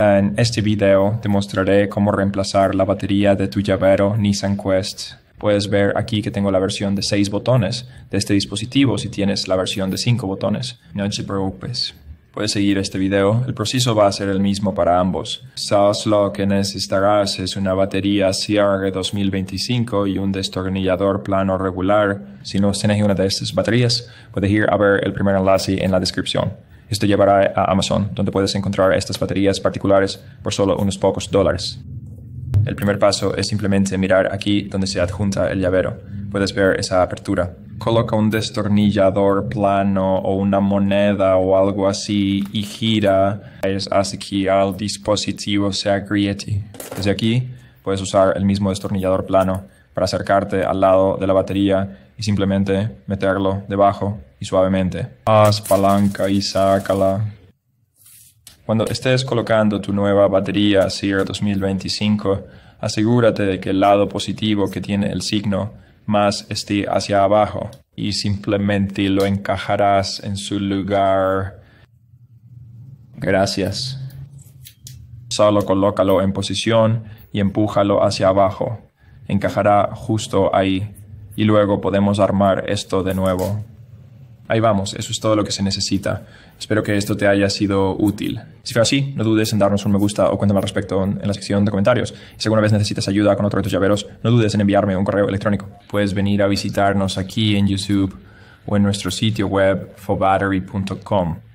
En este video te mostraré cómo reemplazar la batería de tu llavero Nissan Quest. Puedes ver aquí que tengo la versión de 6 botones de este dispositivo si tienes la versión de 5 botones. No te preocupes. Puedes seguir este video, el proceso va a ser el mismo para ambos. Sabes lo que necesitarás es una batería CR 2025 y un destornillador plano regular. Si no tienes una de estas baterías, puedes ir a ver el primer enlace en la descripción. Esto llevará a Amazon, donde puedes encontrar estas baterías particulares por solo unos pocos dólares. El primer paso es simplemente mirar aquí donde se adjunta el llavero. Puedes ver esa apertura. Coloca un destornillador plano o una moneda o algo así y gira. Es hace que el dispositivo se agriete. Desde aquí puedes usar el mismo destornillador plano para acercarte al lado de la batería y simplemente meterlo debajo y suavemente. Haz palanca y sácala. Cuando estés colocando tu nueva batería SIR 2025, asegúrate de que el lado positivo que tiene el signo más esté hacia abajo y simplemente lo encajarás en su lugar. Gracias. Solo colócalo en posición y empújalo hacia abajo encajará justo ahí y luego podemos armar esto de nuevo. Ahí vamos, eso es todo lo que se necesita. Espero que esto te haya sido útil. Si fue así, no dudes en darnos un me gusta o cuéntame al respecto en la sección de comentarios. Y si alguna vez necesitas ayuda con otro de tus llaveros, no dudes en enviarme un correo electrónico. Puedes venir a visitarnos aquí en YouTube o en nuestro sitio web forbattery.com.